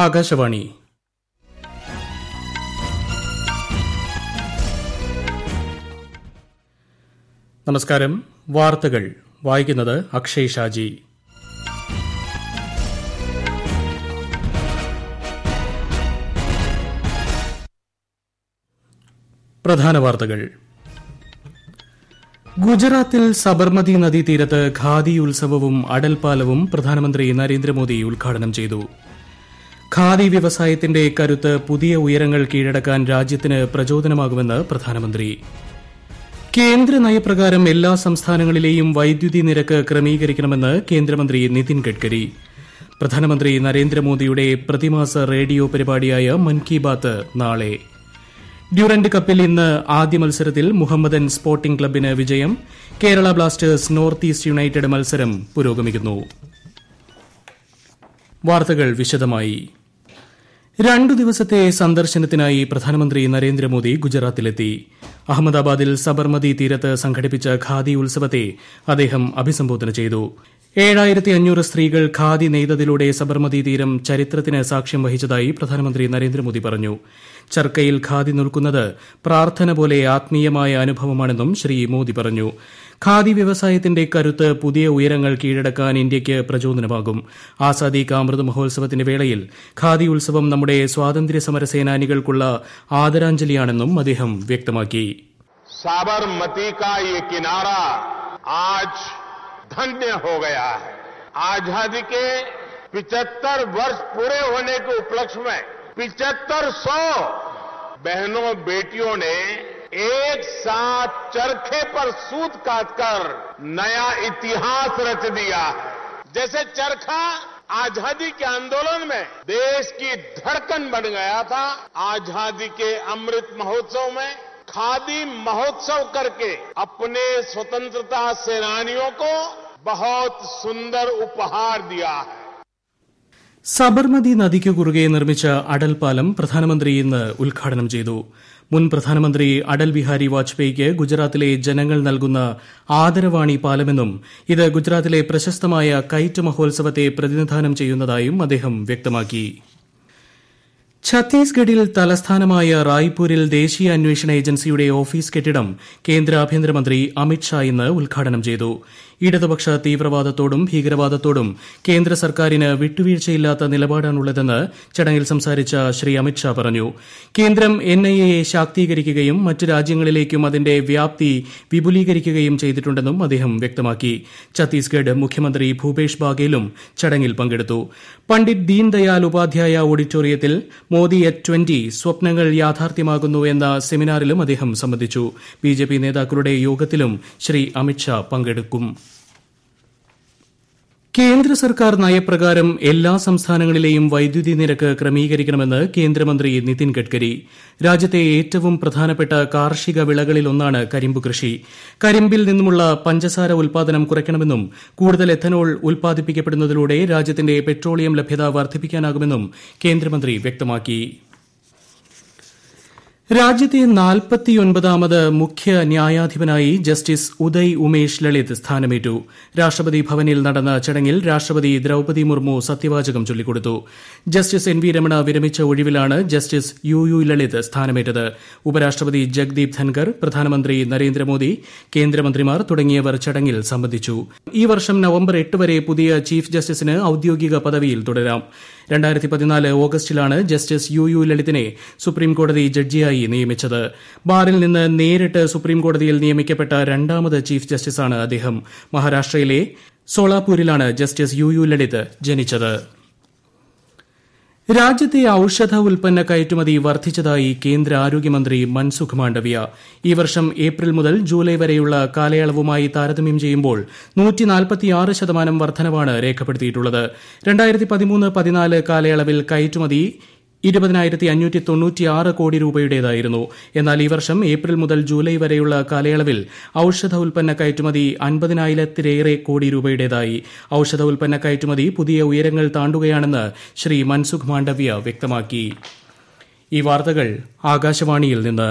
ആകാശവാണി നമസ്കാരം വാർത്തകൾ വായിക്കുന്നത് അക്ഷയ് ഷാജി പ്രധാന വാർത്തകൾ ഗുജറാത്തിൽ സബർമതി നദീതീരത്ത് ഖാദി ഉത്സവവും അടൽപാലവും പ്രധാനമന്ത്രി നരേന്ദ്രമോദി ഉദ്ഘാടനം ചെയ്തു ഖാദി വ്യവസായത്തിന്റെ കരുത്ത് പുതിയ ഉയരങ്ങൾ കീഴടക്കാൻ രാജ്യത്തിന് പ്രചോദനമാകുമെന്ന് പ്രധാനമന്ത്രി കേന്ദ്ര നയപ്രകാരം എല്ലാ സംസ്ഥാനങ്ങളിലെയും വൈദ്യുതി നിരക്ക് ക്രമീകരിക്കണമെന്ന് കേന്ദ്രമന്ത്രി നിതിൻ ഗഡ്കരി പ്രധാനമന്ത്രി നരേന്ദ്രമോദിയുടെ പ്രതിമാസ റേഡിയോ പരിപാടിയായ മൻ കി ബാത്ത് നാളെ ഡ്യൂറന്റ് കപ്പിൽ ഇന്ന് ആദ്യ മത്സരത്തിൽ മുഹമ്മദൻ സ്പോർട്ടിംഗ് ക്ലബിന് വിജയം Kerala Blasters North East United മത്സരം പുരോഗമിക്കുന്നു വാർത്തകൾ വിശദമായി രണ്ടു ദിവസത്തെ സന്ദർശനത്തിനായി പ്രധാനമന്ത്രി നരേന്ദ്രമോദി ഗുജറാത്തിലെത്തി അഹമ്മദാബാദിൽ സബർമതി തീരത്ത് സംഘടിപ്പിച്ച ഖാദി ഉത്സവത്തെ അദ്ദേഹം അഭിസംബോധന ചെയ്തു ഏഴായിരത്തി അഞ്ഞൂറ് സ്ത്രീകൾ ഖാദി നെയ്തതിലൂടെ സബർമതി തീരം ചരിത്രത്തിന് സാക്ഷ്യം വഹിച്ചതായി പ്രധാനമന്ത്രി നരേന്ദ്രമോദി പറഞ്ഞു ചർക്കയിൽ ഖാദി നിൽക്കുന്നത് പ്രാർത്ഥന പോലെ ആത്മീയമായ അനുഭവമാണെന്നും ശ്രീ മോദി പറഞ്ഞു ഖാദി വ്യവസായത്തിന്റെ കരുത്ത് പുതിയ ഉയരങ്ങൾ കീഴടക്കാൻ ഇന്ത്യയ്ക്ക് പ്രചോദനമാകും ആസാദി കാമൃത് മഹോത്സവത്തിന്റെ വേളയിൽ ഖാദി ഉത്സവം നമ്മുടെ സ്വാതന്ത്ര്യ സമര സേനാനികൾക്കുള്ള ആദരാഞ്ജലിയാണെന്നും അദ്ദേഹം വ്യക്തമാക്കി സബർമതി കാ ആജ് धन्य हो गया है आजादी के 75 वर्ष पूरे होने के उपलक्ष्य में पिचहत्तर सौ बहनों बेटियों ने एक साथ चरखे पर सूत काटकर नया इतिहास रच दिया है जैसे चरखा आजादी के आंदोलन में देश की धड़कन बन गया था आजादी के अमृत महोत्सव में खादी महोत्सव करके अपने स्वतंत्रता सेनानियों को बहुत സുന്ദർ ഉപഹാർ दिया സബർമതി നദിക്കു കുറുകെ നിർമ്മിച്ച അടൽ പാലം പ്രധാനമന്ത്രി ഇന്ന് ഉദ്ഘാടനം ചെയ്തു മുൻ പ്രധാനമന്ത്രി അടൽ ബിഹാരി വാജ്പേയിക്ക് ഗുജറാത്തിലെ ജനങ്ങൾ നൽകുന്ന ആദരവാണി പാലമെന്നും ഇത് ഗുജറാത്തിലെ പ്രശസ്തമായ കൈറ്റ് മഹോത്സവത്തെ പ്രതിനിധാനം ചെയ്യുന്നതായും അദ്ദേഹം വ്യക്തമാക്കി ഛത്തീസ്ഗഡിൽ തലസ്ഥാനമായ റായ്പൂരിൽ ദേശീയ അന്വേഷണ ഏജൻസിയുടെ ഓഫീസ് കെട്ടിടം കേന്ദ്ര ആഭ്യന്തരമന്ത്രി അമിത്ഷാ ഇന്ന് ഉദ്ഘാടനം ചെയ്തു ഇടതുപക്ഷ തീവ്രവാദത്തോടും ഭീകരവാദത്തോടും കേന്ദ്ര സർക്കാരിന് വിട്ടുവീഴ്ചയില്ലാത്ത നിലപാടാണുള്ളതെന്ന് ചടങ്ങിൽ സംസാരിച്ച ശ്രീ അമിത്ഷാ പറഞ്ഞു കേന്ദ്രം എൻ ഐ എ ശാക്തീകരിക്കുകയും മറ്റ് രാജ്യങ്ങളിലേക്കും അതിന്റെ വ്യാപ്തി വിപുലീകരിക്കുകയും ചെയ്തിട്ടുണ്ടെന്നും അദ്ദേഹം വ്യക്തമാക്കി ഛത്തീസ്ഗഡ് മുഖ്യമന്ത്രി ഭൂപേഷ് ബാഗേലും ചടങ്ങിൽ പങ്കെടുത്തു പണ്ഡിറ്റ് ദീൻദയാൽ ഉപാധ്യായ ഓഡിറ്റോറിയത്തിൽ മോദി അറ്റ് ട്വന്റി സ്വപ്നങ്ങൾ യാഥാർത്ഥ്യമാകുന്നു എന്ന സെമിനാറിലും അദ്ദേഹം സംബന്ധിച്ചു ബിജെപി നേതാക്കളുടെ യോഗത്തിലും ശ്രീ അമിത്ഷാ ഷാ പങ്കെടുക്കും കേന്ദ്ര സർക്കാർ നയപ്രകാരം എല്ലാ സംസ്ഥാനങ്ങളിലെയും വൈദ്യുതി നിരക്ക് ക്രമീകരിക്കണമെന്ന് കേന്ദ്രമന്ത്രി നിതിൻ ഗഡ്കരി രാജ്യത്തെ ഏറ്റവും പ്രധാനപ്പെട്ട കാർഷിക വിളകളിലൊന്നാണ് കരിമ്പ് കൃഷി കരിമ്പിൽ നിന്നുമുള്ള പഞ്ചസാര ഉൽപാദനം കുറയ്ക്കണമെന്നും കൂടുതൽ എഥനോൾ ഉൽപാദിപ്പിക്കപ്പെടുന്നതിലൂടെ രാജ്യത്തിന്റെ പെട്രോളിയം ലഭ്യത വർദ്ധിപ്പിക്കാനാകുമെന്നും കേന്ദ്രമന്ത്രി വ്യക്തമാക്കി രാജ്യത്തെ നാൽപ്പത്തിയൊൻപതാമത് മുഖ്യ ന്യായാധിപനായി ജസ്റ്റിസ് ഉദയ് ഉമേഷ് ലളിത് സ്ഥാനമേറ്റു രാഷ്ട്രപതി ഭവനിൽ നടന്ന ചടങ്ങിൽ രാഷ്ട്രപതി ദ്രൌപതി മുർമു സത്യവാചകം ചൊല്ലിക്കൊടുത്തു ജസ്റ്റിസ് എൻ വി രമണ വിരമിച്ച ഒഴിവിലാണ് ജസ്റ്റിസ് യു യു ലളിത് സ്ഥാനമേറ്റത് ഉപരാഷ്ട്രപതി ജഗ്ദീപ് ധൻഖർ പ്രധാനമന്ത്രി നരേന്ദ്രമോദി കേന്ദ്രമന്ത്രിമാർ തുടങ്ങിയവർ ചടങ്ങിൽ സംബന്ധിച്ചു ഈ വർഷം നവംബർ എട്ട് വരെ പുതിയ ചീഫ് ജസ്റ്റിസിന് ഔദ്യോഗിക പദവിയിൽ തുടരാം രണ്ടായിരത്തി പതിനാല് ഓഗസ്റ്റിലാണ് ജസ്റ്റിസ് യു യു ലളിതിനെ സുപ്രീംകോടതി ജഡ്ജിയായി നിയമിച്ചത് ബാറിൽ നിന്ന് നേരിട്ട് സുപ്രീംകോടതിയിൽ നിയമിക്കപ്പെട്ട രണ്ടാമത് ചീഫ് ജസ്റ്റിസാണ് അദ്ദേഹം മഹാരാഷ്ട്രയിലെ സോളാപൂരിലാണ് ജസ്റ്റിസ് യു യു ലളിത് ജനിച്ചത് രാജ്യത്തെ ഔഷധ ഉൽപ്പന്ന കയറ്റുമതി വർദ്ധിച്ചതായി കേന്ദ്ര ആരോഗ്യമന്ത്രി മൻസുഖ് മാണ്ഡവ്യ ഈ വർഷം ഏപ്രിൽ മുതൽ ജൂലൈ വരെയുള്ള കാലയളവുമായി താരതമ്യം ചെയ്യുമ്പോൾ ശതമാനം വർദ്ധനവാണ് രേഖപ്പെടുത്തിയിട്ടുള്ളത് കാലയളവിൽ കയറ്റുമതി ഇരുപതിനായിരത്തി അഞ്ഞൂറ്റി തൊണ്ണൂറ്റിയാറ് കോടി രൂപയുടേതായിരുന്നു എന്നാൽ ഈ വർഷം ഏപ്രിൽ മുതൽ ജൂലൈ വരെയുള്ള കാലയളവിൽ ഔഷധ ഉൽപ്പന്ന കയറ്റുമതി അൻപതിനായിരത്തിലേറെ കോടി രൂപയുടേതായി ഔഷധ ഉൽപ്പന്ന കയറ്റുമതി പുതിയ ഉയരങ്ങൾ താണ്ടുകയാണെന്ന് ശ്രീ മൻസുഖ് മാണ്ഡവ്യ വ്യക്തമാക്കി ഈ വാർത്തകൾ ആകാശവാണിയിൽ നിന്ന്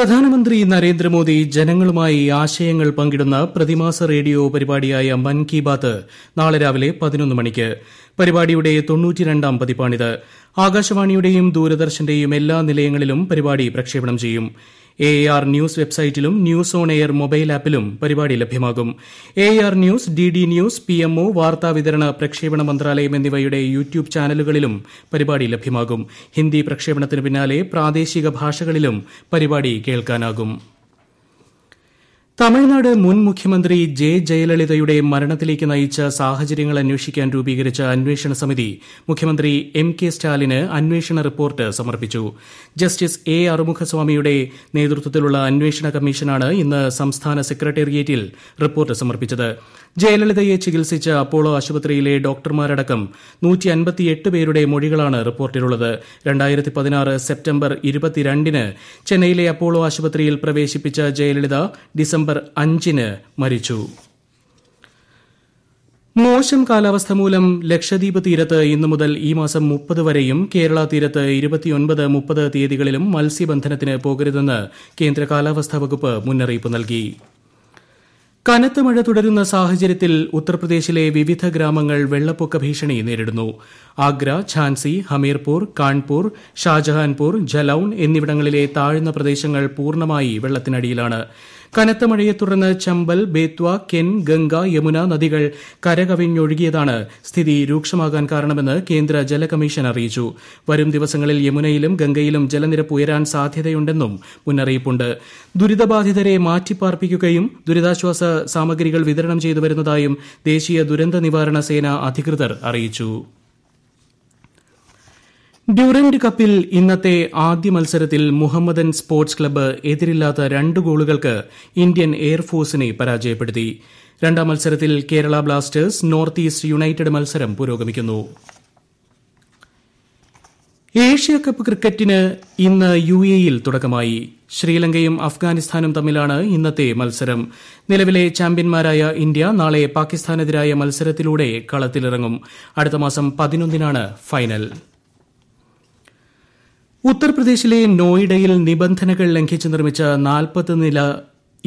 പ്രധാനമന്ത്രി നരേന്ദ്രമോദി ജനങ്ങളുമായി ആശയങ്ങൾ പങ്കിടുന്ന പ്രതിമാസ റേഡിയോ പരിപാടിയായ മൻ കി ബാത്ത് നാളെ രാവിലെ പതിനൊന്ന് മണിക്ക് പരിപാടിയുടെ തൊണ്ണൂറ്റിരണ്ടാം പതിപ്പാണിത് ആകാശവാണിയുടെയും ദൂരദർശന്റെയും എല്ലാ നിലയങ്ങളിലും പരിപാടി പ്രക്ഷേപണം ചെയ്യും എ ആർ ന്യൂസ് വെബ്സൈറ്റിലും ന്യൂസ് ഓൺ എയർ മൊബൈൽ ആപ്പിലും പരിപാടി ലഭ്യമാകും A R news D D news P M O വാർത്താ വിതരണ പ്രക്ഷേപണ മന്ത്രാലയം എന്നിവയുടെ യൂട്യൂബ് ചാനലുകളിലും പരിപാടി ലഭ്യമാകും ഹിന്ദി പ്രക്ഷേപണത്തിന് പിന്നാലെ പ്രാദേശിക ഭാഷകളിലും പരിപാടി കേൾക്കാനാകും തമിഴ്നാട് മുൻ മുഖ്യമന്ത്രി ജെ ജയലളിതയുടെ മരണത്തിലേക്ക് നയിച്ച സാഹചര്യങ്ങൾ അന്വേഷിക്കാൻ രൂപീകരിച്ച അന്വേഷണ സമിതി മുഖ്യമന്ത്രി എം കെ സ്റ്റാലിന് അന്വേഷണ റിപ്പോർട്ട് സമർപ്പിച്ചു ജസ്റ്റിസ് എ അറുമുഖസ്വാമിയുടെ നേതൃത്വത്തിലുള്ള അന്വേഷണ കമ്മീഷനാണ് ഇന്ന് സംസ്ഥാന സെക്രട്ടേറിയറ്റിൽ റിപ്പോർട്ട് സമർപ്പിച്ചത് ജയലളിതയെ ചികിത്സിച്ച അപ്പോളോ ആശുപത്രിയിലെ ഡോക്ടർമാരടക്കം പേരുടെ മൊഴികളാണ് റിപ്പോർട്ടിലുള്ളത് സെപ്റ്റംബർ ഇരുപത്തിരണ്ടിന് ചെന്നൈയിലെ അപ്പോളോ ആശുപത്രിയിൽ പ്രവേശിപ്പിച്ച ജയലളിത ഡിസംബർ അഞ്ചിന് മരിച്ചു മോശം കാലാവസ്ഥ മൂലം ലക്ഷദ്വീപ് തീരത്ത് ഇന്നു മുതൽ ഈ മാസം മുപ്പത് വരെയും കേരള തീരത്ത് ഇരുപത്തിയൊൻപത് മുപ്പത് തീയതികളിലും മത്സ്യബന്ധനത്തിന് പോകരുതെന്ന് കേന്ദ്ര കാലാവസ്ഥാ വകുപ്പ് മുന്നറിയിപ്പ് നൽകി കനത്ത മഴ തുടരുന്ന സാഹചര്യത്തിൽ ഉത്തർപ്രദേശിലെ വിവിധ ഗ്രാമങ്ങൾ വെള്ളപ്പൊക്ക ഭീഷണി നേരിടുന്നു ആഗ്ര ഝാൻസി ഹമീർപൂർ കാൺപൂർ ഷാജഹാൻപൂർ ജലൌൺ എന്നിവിടങ്ങളിലെ താഴ്ന്ന പ്രദേശങ്ങൾ പൂർണ്ണമായി വെള്ളത്തിനടിയിലാണ് കനത്ത മഴയെ തുടർന്ന് ചമ്പൽ ബേത്വ കെൻ ഗംഗ യമുന നദികൾ കരകവിഞ്ഞൊഴുകിയതാണ് സ്ഥിതി രൂക്ഷമാകാൻ കാരണമെന്ന് കേന്ദ്ര ജല കമ്മീഷൻ അറിയിച്ചു വരും ദിവസങ്ങളിൽ യമുനയിലും ഗംഗയിലും ജലനിരപ്പ് ഉയരാൻ സാധ്യതയുണ്ടെന്നും മുന്നറിയിപ്പുണ്ട് ദുരിതബാധിതരെ മാറ്റിപ്പാർപ്പിക്കുകയും ദുരിതാശ്വാസ സാമഗ്രികൾ വിതരണം ചെയ്തു വരുന്നതായും ദേശീയ ദുരന്ത നിവാരണ സേന അധികൃതർ അറിയിച്ചു ഡ്യൂറന്റ് കപ്പിൽ ഇന്നത്തെ ആദ്യ മത്സരത്തിൽ മുഹമ്മദൻ സ്പോർട്സ് ക്ലബ്ബ് എതിരില്ലാത്ത രണ്ട് ഗോളുകൾക്ക് ഇന്ത്യൻ എയർഫോഴ്സിനെ പരാജയപ്പെടുത്തി രണ്ടാം മത്സരത്തിൽ Kerala Blasters North East United മത്സരം പുരോഗമിക്കുന്നു ഏഷ്യാകപ്പ് ക്രിക്കറ്റിന് ഇന്ന് യു യിൽ തുടക്കമായി ശ്രീലങ്കയും അഫ്ഗാനിസ്ഥാനും തമ്മിലാണ് ഇന്നത്തെ മത്സരം നിലവിലെ ചാമ്പ്യന്മാരായ ഇന്ത്യ നാളെ പാകിസ്ഥാനെതിരായ മത്സരത്തിലൂടെ കളത്തിലിറങ്ങും അടുത്ത മാസം പതിനൊന്നിനാണ് ഫൈനൽ ഉത്തർപ്രദേശിലെ നോയിഡയിൽ നിബന്ധനകൾ ലംഘിച്ച് നിർമ്മിച്ച നാൽപ്പത് നില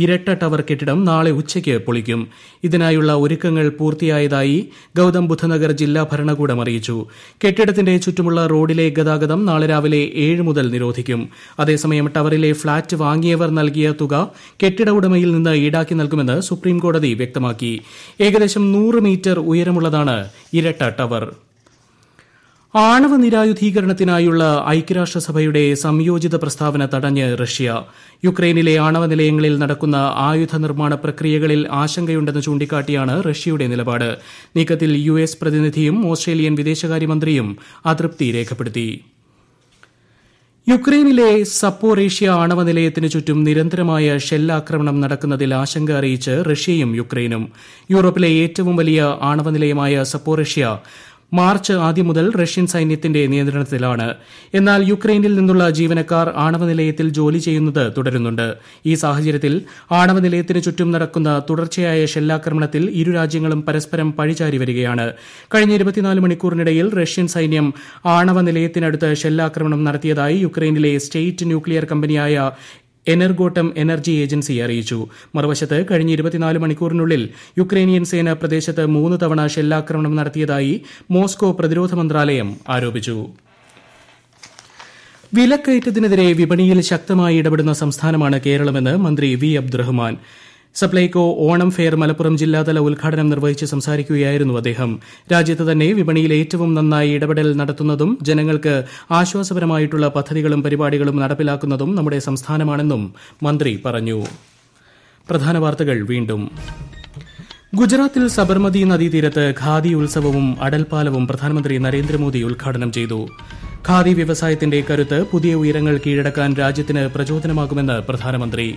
ഇരട്ട ടവർ കെട്ടിടം നാളെ ഉച്ചയ്ക്ക് പൊളിക്കും ഇതിനായുള്ള ഒരുക്കങ്ങൾ പൂർത്തിയായതായി ഗൌതം ബുദ്ധനഗർ ജില്ലാ ഭരണകൂടം അറിയിച്ചു കെട്ടിടത്തിന്റെ ചുറ്റുമുള്ള റോഡിലെ ഗതാഗതം നാളെ രാവിലെ ഏഴ് മുതൽ നിരോധിക്കും അതേസമയം ടവറിലെ ഫ്ളാറ്റ് വാങ്ങിയവർ നൽകിയ തുക കെട്ടിട ഉടമയിൽ നിന്ന് ഈടാക്കി നൽകുമെന്ന് സുപ്രീംകോടതി വ്യക്തമാക്കി ഏകദേശം നൂറ് മീറ്റർ ഉയരമുള്ളതാണ് ഇരട്ട ടവർ ആണവ നിരായുധീകരണത്തിനായുള്ള ഐക്യരാഷ്ട്രസഭയുടെ സംയോജിത പ്രസ്താവന തടഞ്ഞ് റഷ്യ യുക്രൈനിലെ ആണവ നിലയങ്ങളിൽ നടക്കുന്ന ആയുധ നിർമ്മാണ പ്രക്രിയകളിൽ ആശങ്കയുണ്ടെന്ന് ചൂണ്ടിക്കാട്ടിയാണ് റഷ്യയുടെ നിലപാട് നീക്കത്തിൽ യു എസ് പ്രതിനിധിയും ഓസ്ട്രേലിയൻ വിദേശകാര്യമന്ത്രിയും അതൃപ്തി രേഖപ്പെടുത്തി യുക്രൈനിലെ സപ്പോറേഷ്യ ആണവ നിലയത്തിന് ചുറ്റും നിരന്തരമായ ഷെല്ലാക്രമണം നടക്കുന്നതിൽ ആശങ്ക അറിയിച്ച് റഷ്യയും യുക്രൈനും യൂറോപ്പിലെ ഏറ്റവും വലിയ ആണവ നിലയമായ സപ്പോറേഷ്യ മാർച്ച് ആദ്യം മുതൽ റഷ്യൻ സൈന്യത്തിന്റെ നിയന്ത്രണത്തിലാണ് എന്നാൽ യുക്രൈനിൽ നിന്നുള്ള ജീവനക്കാർ ആണവ നിലയത്തിൽ ജോലി ചെയ്യുന്നത് തുടരുന്നുണ്ട് ഈ സാഹചര്യത്തിൽ ആണവ നിലയത്തിന് ചുറ്റും നടക്കുന്ന തുടർച്ചയായ ഷെല്ലാക്രമണത്തിൽ ഇരു രാജ്യങ്ങളും പരസ്പരം പഴിചാരി വരികയാണ് കഴിഞ്ഞ ഇരുപത്തിനാല് മണിക്കൂറിനിടയിൽ റഷ്യൻ സൈന്യം ആണവ നിലയത്തിനടുത്ത് ഷെല്ലാക്രമണം നടത്തിയതായി യുക്രൈനിലെ സ്റ്റേറ്റ് ന്യൂക്ലിയർ കമ്പനിയായ എനർഗോട്ടം എനർജി ഏജൻസി അറിയിച്ചു മറുവശത്ത് കഴിഞ്ഞ ഇരുപത്തിനാല് മണിക്കൂറിനുള്ളിൽ യുക്രൈനിയൻ സേന പ്രദേശത്ത് മൂന്ന് തവണ ഷെല്ലാക്രമണം നടത്തിയതായി മോസ്കോ പ്രതിരോധ മന്ത്രാലയം ആരോപിച്ചു വിലക്കയറ്റത്തിനെതിരെ വിപണിയിൽ ശക്തമായി ഇടപെടുന്ന സംസ്ഥാനമാണ് കേരളമെന്ന് മന്ത്രി വി അബ്ദുറഹ്മാൻ സപ്ലൈകോ ഓണം ഫെയർ മലപ്പുറം ജില്ലാതല ഉദ്ഘാടനം നിർവഹിച്ച് സംസാരിക്കുകയായിരുന്നു അദ്ദേഹം രാജ്യത്ത് തന്നെ വിപണിയിൽ ഏറ്റവും നന്നായി ഇടപെടൽ നടത്തുന്നതും ജനങ്ങൾക്ക് ആശ്വാസപരമായിട്ടുള്ള പദ്ധതികളും പരിപാടികളും നടപ്പിലാക്കുന്നതും നമ്മുടെ സംസ്ഥാനമാണെന്നും മന്ത്രി പറഞ്ഞു പ്രധാന വാർത്തകൾ വീണ്ടും ഗുജറാത്തിൽ സബർമതി നദീതീരത്ത് ഖാദി ഉത്സവവും അടൽപാലവും പ്രധാനമന്ത്രി നരേന്ദ്രമോദി ഉദ്ഘാടനം ചെയ്തു ഖാദി വ്യവസായത്തിന്റെ കരുത്ത് പുതിയ ഉയരങ്ങൾ കീഴടക്കാൻ രാജ്യത്തിന് പ്രചോദനമാകുമെന്ന് പ്രധാനമന്ത്രി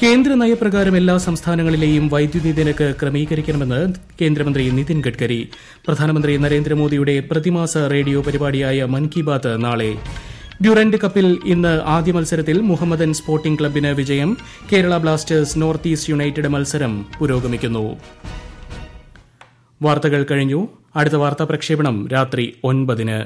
കേന്ദ്ര നയപ്രകാരം എല്ലാ സംസ്ഥാനങ്ങളിലെയും വൈദ്യുതി നിരക്ക് ക്രമീകരിക്കണമെന്ന് കേന്ദ്രമന്ത്രി നിതിൻ ഗഡ്കരി പ്രധാനമന്ത്രി നരേന്ദ്രമോദിയുടെ പ്രതിമാസ റേഡിയോ പരിപാടിയായ മൻ കി ബാത്ത് നാളെ ഡ്യൂറന്റ് കപ്പിൽ ഇന്ന് ആദ്യ മത്സരത്തിൽ മുഹമ്മദൻ സ്പോർട്ടിംഗ് ക്ലബിന് വിജയം Kerala Blasters North East United മത്സരം പുരോഗമിക്കുന്നു വാർത്തകൾ കഴിഞ്ഞു അടുത്ത വാർത്താ പ്രക്ഷേപണം രാത്രി ഒൻപതിന്